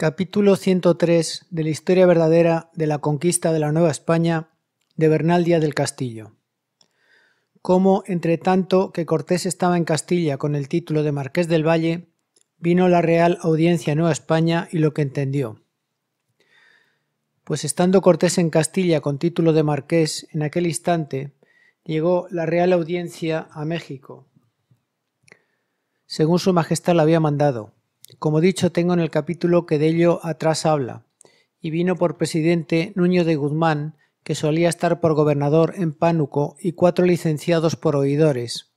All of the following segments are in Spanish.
Capítulo 103 de la historia verdadera de la conquista de la Nueva España de Bernal Díaz del Castillo. ¿Cómo, entre tanto que Cortés estaba en Castilla con el título de Marqués del Valle, vino la Real Audiencia a Nueva España y lo que entendió. Pues estando Cortés en Castilla con título de Marqués en aquel instante, llegó la Real Audiencia a México, según su Majestad la había mandado como dicho tengo en el capítulo que de ello atrás habla, y vino por presidente Nuño de Guzmán, que solía estar por gobernador en Pánuco, y cuatro licenciados por oidores.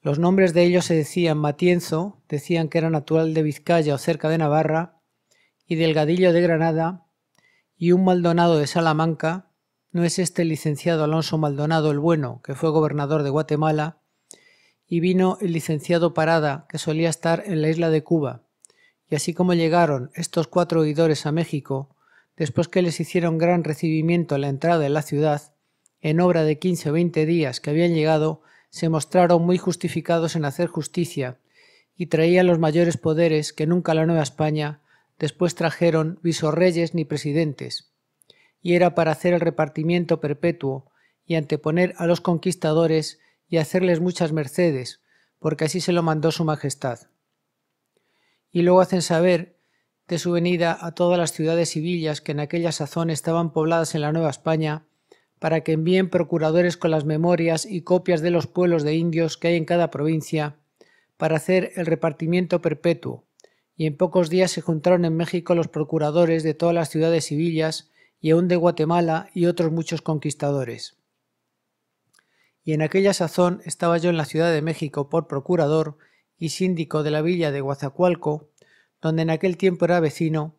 Los nombres de ellos se decían Matienzo, decían que era natural de Vizcaya o cerca de Navarra, y Delgadillo de Granada, y un Maldonado de Salamanca, no es este el licenciado Alonso Maldonado el Bueno, que fue gobernador de Guatemala, y vino el licenciado Parada, que solía estar en la isla de Cuba y así como llegaron estos cuatro oidores a México, después que les hicieron gran recibimiento a la entrada de la ciudad, en obra de quince o veinte días que habían llegado, se mostraron muy justificados en hacer justicia, y traían los mayores poderes que nunca la Nueva España después trajeron visorreyes ni presidentes, y era para hacer el repartimiento perpetuo y anteponer a los conquistadores y hacerles muchas mercedes, porque así se lo mandó su Majestad y luego hacen saber de su venida a todas las ciudades y villas que en aquella sazón estaban pobladas en la Nueva España, para que envíen procuradores con las memorias y copias de los pueblos de indios que hay en cada provincia, para hacer el repartimiento perpetuo, y en pocos días se juntaron en México los procuradores de todas las ciudades y villas, y aun de Guatemala y otros muchos conquistadores. Y en aquella sazón estaba yo en la Ciudad de México por procurador, y síndico de la villa de Guazacualco, donde en aquel tiempo era vecino,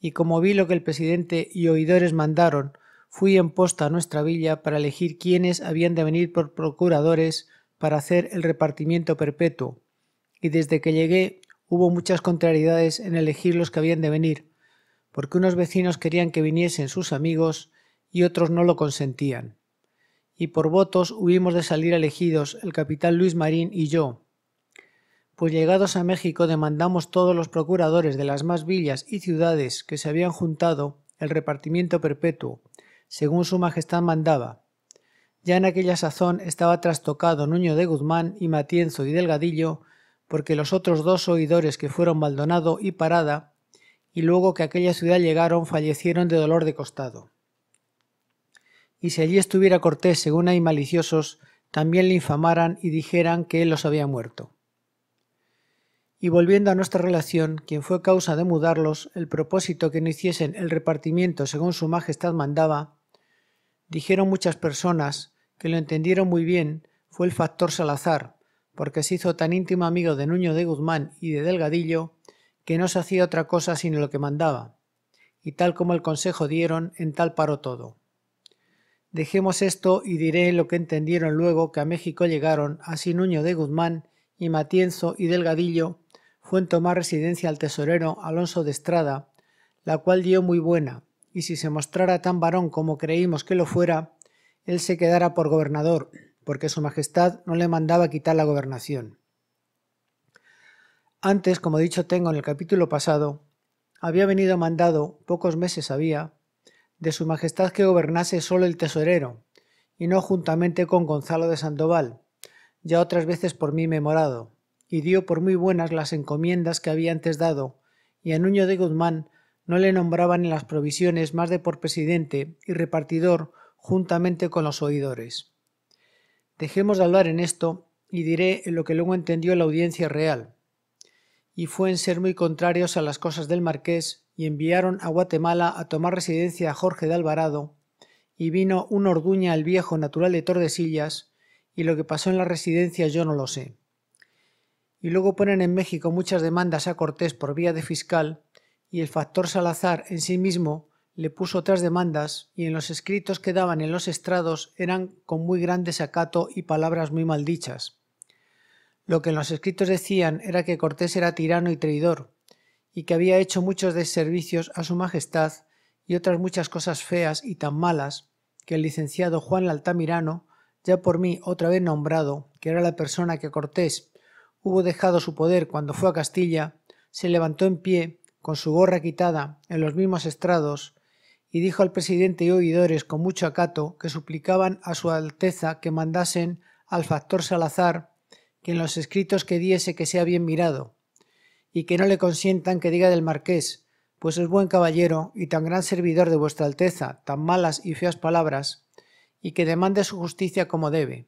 y como vi lo que el presidente y oidores mandaron, fui en posta a nuestra villa para elegir quiénes habían de venir por procuradores para hacer el repartimiento perpetuo, y desde que llegué hubo muchas contrariedades en elegir los que habían de venir, porque unos vecinos querían que viniesen sus amigos y otros no lo consentían. Y por votos hubimos de salir elegidos el capitán Luis Marín y yo, pues llegados a México demandamos todos los procuradores de las más villas y ciudades que se habían juntado el repartimiento perpetuo, según su majestad mandaba. Ya en aquella sazón estaba trastocado Nuño de Guzmán y Matienzo y Delgadillo, porque los otros dos oidores que fueron Maldonado y Parada, y luego que aquella ciudad llegaron, fallecieron de dolor de costado. Y si allí estuviera Cortés, según hay maliciosos, también le infamaran y dijeran que él los había muerto. Y volviendo a nuestra relación, quien fue causa de mudarlos, el propósito que no hiciesen el repartimiento según su majestad mandaba, dijeron muchas personas que lo entendieron muy bien, fue el factor Salazar, porque se hizo tan íntimo amigo de Nuño de Guzmán y de Delgadillo, que no se hacía otra cosa sino lo que mandaba, y tal como el consejo dieron, en tal paró todo. Dejemos esto y diré lo que entendieron luego que a México llegaron así Nuño de Guzmán y Matienzo y Delgadillo fue en tomar residencia al tesorero Alonso de Estrada, la cual dio muy buena, y si se mostrara tan varón como creímos que lo fuera, él se quedara por gobernador, porque su majestad no le mandaba quitar la gobernación. Antes, como dicho tengo en el capítulo pasado, había venido mandado, pocos meses había, de su majestad que gobernase solo el tesorero, y no juntamente con Gonzalo de Sandoval, ya otras veces por mí memorado, y dio por muy buenas las encomiendas que había antes dado, y a Nuño de Guzmán no le nombraban en las provisiones más de por presidente y repartidor juntamente con los oidores. Dejemos de hablar en esto y diré en lo que luego entendió la audiencia real. Y fue en ser muy contrarios a las cosas del marqués y enviaron a Guatemala a tomar residencia a Jorge de Alvarado y vino un Orduña al viejo natural de Tordesillas y lo que pasó en la residencia yo no lo sé. Y luego ponen en México muchas demandas a Cortés por vía de fiscal y el factor Salazar en sí mismo le puso otras demandas y en los escritos que daban en los estrados eran con muy gran desacato y palabras muy maldichas. Lo que en los escritos decían era que Cortés era tirano y traidor, y que había hecho muchos deservicios a su majestad y otras muchas cosas feas y tan malas que el licenciado Juan Altamirano ya por mí otra vez nombrado, que era la persona que Cortés hubo dejado su poder cuando fue a Castilla, se levantó en pie, con su gorra quitada, en los mismos estrados, y dijo al presidente y oidores con mucho acato que suplicaban a su Alteza que mandasen al factor Salazar que en los escritos que diese que sea bien mirado, y que no le consientan que diga del marqués, pues es buen caballero y tan gran servidor de vuestra Alteza, tan malas y feas palabras, y que demande su justicia como debe.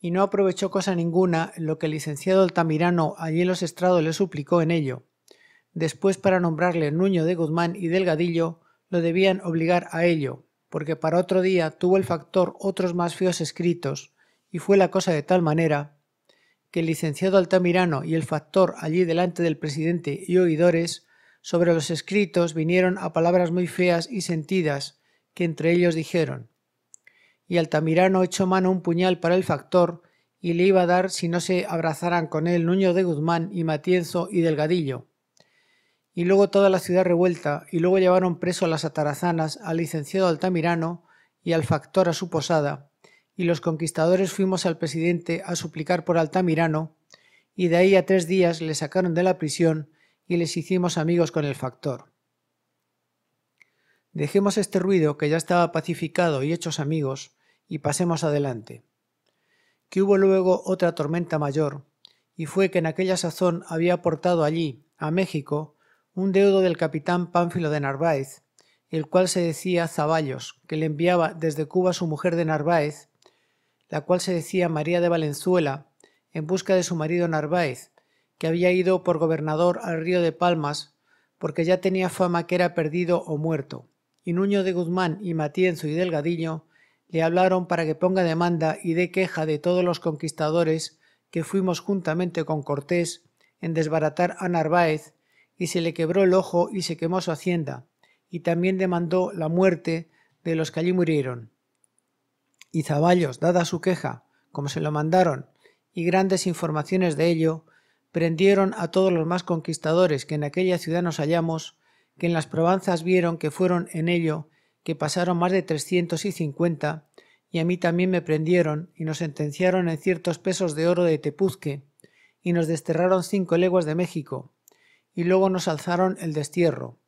Y no aprovechó cosa ninguna lo que el licenciado Altamirano allí en los estrados le suplicó en ello. Después para nombrarle Nuño de Guzmán y Delgadillo lo debían obligar a ello, porque para otro día tuvo el factor otros más feos escritos, y fue la cosa de tal manera que el licenciado Altamirano y el factor allí delante del presidente y oidores sobre los escritos vinieron a palabras muy feas y sentidas que entre ellos dijeron. Y Altamirano echó mano un puñal para el factor y le iba a dar si no se abrazaran con él Nuño de Guzmán y Matienzo y Delgadillo. Y luego toda la ciudad revuelta, y luego llevaron preso a las atarazanas, al licenciado Altamirano y al factor a su posada, y los conquistadores fuimos al presidente a suplicar por Altamirano, y de ahí a tres días le sacaron de la prisión y les hicimos amigos con el factor. Dejemos este ruido que ya estaba pacificado y hechos amigos, y pasemos adelante. Que hubo luego otra tormenta mayor, y fue que en aquella sazón había aportado allí, a México, un deudo del capitán Pánfilo de Narváez, el cual se decía Zaballos, que le enviaba desde Cuba su mujer de Narváez, la cual se decía María de Valenzuela, en busca de su marido Narváez, que había ido por gobernador al río de Palmas, porque ya tenía fama que era perdido o muerto y Nuño de Guzmán y Matienzo y Delgadillo le hablaron para que ponga demanda y dé queja de todos los conquistadores que fuimos juntamente con Cortés en desbaratar a Narváez, y se le quebró el ojo y se quemó su hacienda, y también demandó la muerte de los que allí murieron. Y Zaballos, dada su queja, como se lo mandaron, y grandes informaciones de ello, prendieron a todos los más conquistadores que en aquella ciudad nos hallamos, que en las probanzas vieron que fueron en ello, que pasaron más de trescientos y cincuenta, y a mí también me prendieron, y nos sentenciaron en ciertos pesos de oro de Tepuzque, y nos desterraron cinco leguas de México, y luego nos alzaron el destierro,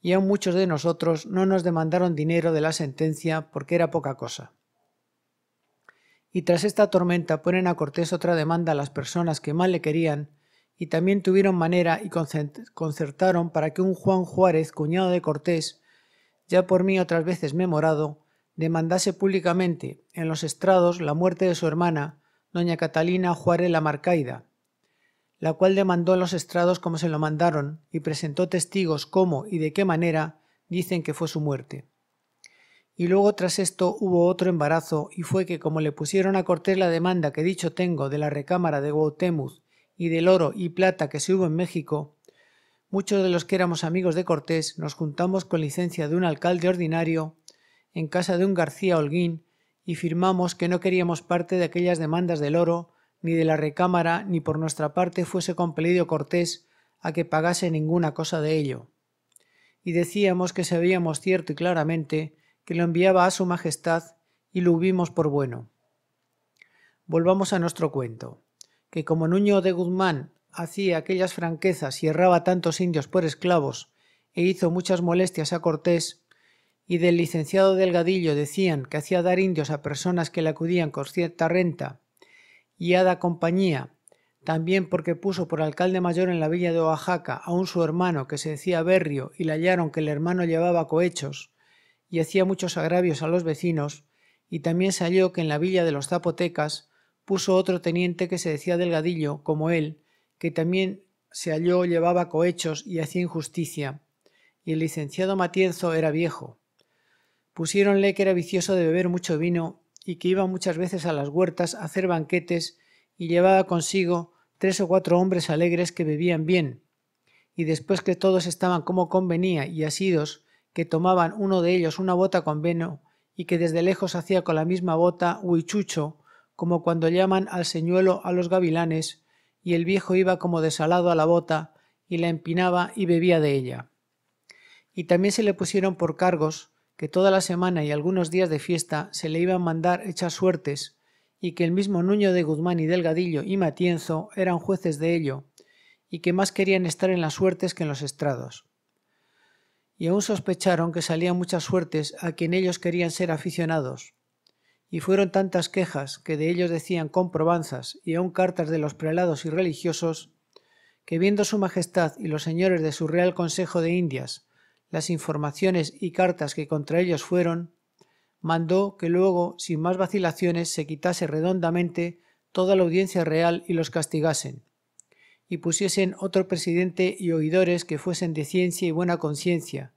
y aun muchos de nosotros no nos demandaron dinero de la sentencia porque era poca cosa. Y tras esta tormenta ponen a Cortés otra demanda a las personas que mal le querían y también tuvieron manera y concertaron para que un Juan Juárez, cuñado de Cortés, ya por mí otras veces memorado, demandase públicamente en los estrados la muerte de su hermana, doña Catalina Juárez la Marcaida, la cual demandó en los estrados como se lo mandaron y presentó testigos cómo y de qué manera dicen que fue su muerte. Y luego tras esto hubo otro embarazo y fue que como le pusieron a Cortés la demanda que dicho tengo de la recámara de Gautemuz y del oro y plata que se hubo en México, muchos de los que éramos amigos de Cortés nos juntamos con licencia de un alcalde ordinario en casa de un García Holguín y firmamos que no queríamos parte de aquellas demandas del oro, ni de la recámara, ni por nuestra parte fuese compelido Cortés a que pagase ninguna cosa de ello. Y decíamos que sabíamos cierto y claramente que lo enviaba a su Majestad y lo hubimos por bueno. Volvamos a nuestro cuento que como Nuño de Guzmán hacía aquellas franquezas y erraba tantos indios por esclavos, e hizo muchas molestias a Cortés, y del licenciado Delgadillo decían que hacía dar indios a personas que le acudían con cierta renta y hada compañía, también porque puso por alcalde mayor en la villa de Oaxaca a un su hermano que se decía Berrio y le hallaron que el hermano llevaba cohechos y hacía muchos agravios a los vecinos, y también se halló que en la villa de los Zapotecas puso otro teniente que se decía Delgadillo, como él, que también se halló llevaba cohechos y hacía injusticia, y el licenciado Matienzo era viejo. Pusiéronle que era vicioso de beber mucho vino y que iba muchas veces a las huertas a hacer banquetes y llevaba consigo tres o cuatro hombres alegres que bebían bien, y después que todos estaban como convenía y asidos, que tomaban uno de ellos una bota con veno y que desde lejos hacía con la misma bota huichucho como cuando llaman al señuelo a los gavilanes, y el viejo iba como desalado a la bota, y la empinaba y bebía de ella. Y también se le pusieron por cargos que toda la semana y algunos días de fiesta se le iban a mandar hechas suertes, y que el mismo Nuño de Guzmán y Delgadillo y Matienzo eran jueces de ello, y que más querían estar en las suertes que en los estrados. Y aún sospecharon que salían muchas suertes a quien ellos querían ser aficionados, y fueron tantas quejas que de ellos decían comprobanzas y aun cartas de los prelados y religiosos, que viendo su Majestad y los señores de su Real Consejo de Indias las informaciones y cartas que contra ellos fueron, mandó que luego, sin más vacilaciones, se quitase redondamente toda la audiencia real y los castigasen, y pusiesen otro presidente y oidores que fuesen de ciencia y buena conciencia,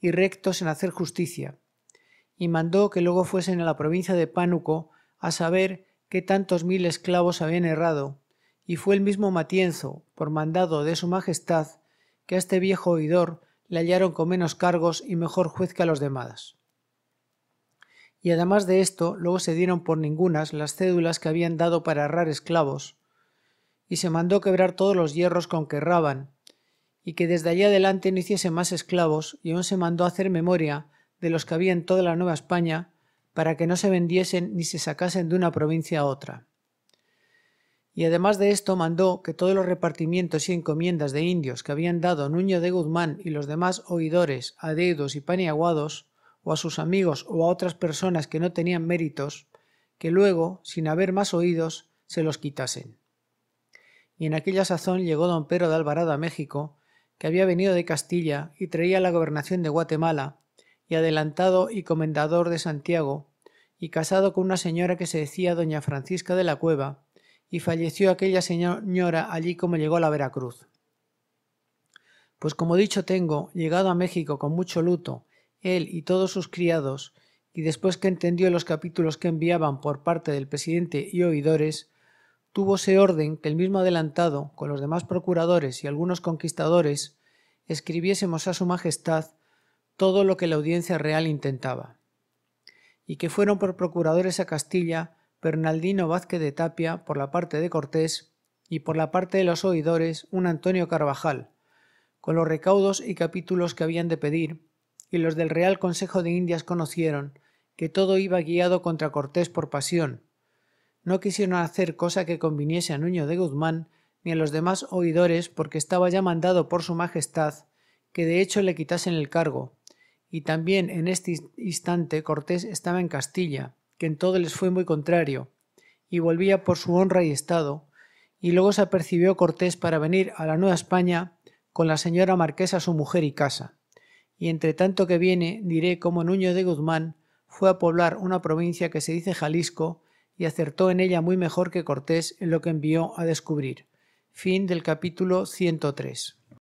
y rectos en hacer justicia, y mandó que luego fuesen a la provincia de Pánuco a saber qué tantos mil esclavos habían errado, y fue el mismo Matienzo, por mandado de su majestad, que a este viejo oidor le hallaron con menos cargos y mejor juez que a los demás. Y además de esto, luego se dieron por ningunas las cédulas que habían dado para errar esclavos, y se mandó quebrar todos los hierros con que erraban, y que desde allí adelante no hiciese más esclavos, y aún se mandó hacer memoria de los que había en toda la Nueva España para que no se vendiesen ni se sacasen de una provincia a otra. Y además de esto mandó que todos los repartimientos y encomiendas de indios que habían dado Nuño de Guzmán y los demás oidores, deudos y paniaguados, o a sus amigos o a otras personas que no tenían méritos, que luego, sin haber más oídos, se los quitasen. Y en aquella sazón llegó don Pedro de Alvarado a México, que había venido de Castilla y traía la gobernación de Guatemala, y adelantado y comendador de Santiago, y casado con una señora que se decía doña Francisca de la Cueva, y falleció aquella señora allí como llegó a la Veracruz. Pues como dicho tengo, llegado a México con mucho luto, él y todos sus criados, y después que entendió los capítulos que enviaban por parte del presidente y oidores, tuvose orden que el mismo adelantado, con los demás procuradores y algunos conquistadores, escribiésemos a su Majestad todo lo que la audiencia real intentaba, y que fueron por procuradores a Castilla Bernaldino Vázquez de Tapia por la parte de Cortés y por la parte de los oidores un Antonio Carvajal, con los recaudos y capítulos que habían de pedir, y los del Real Consejo de Indias conocieron que todo iba guiado contra Cortés por pasión. No quisieron hacer cosa que conviniese a Nuño de Guzmán ni a los demás oidores porque estaba ya mandado por su Majestad que de hecho le quitasen el cargo, y también en este instante Cortés estaba en Castilla, que en todo les fue muy contrario, y volvía por su honra y estado, y luego se apercibió Cortés para venir a la Nueva España con la señora marquesa su mujer y casa. Y entre tanto que viene, diré cómo Nuño de Guzmán fue a poblar una provincia que se dice Jalisco y acertó en ella muy mejor que Cortés en lo que envió a descubrir. Fin del capítulo 103.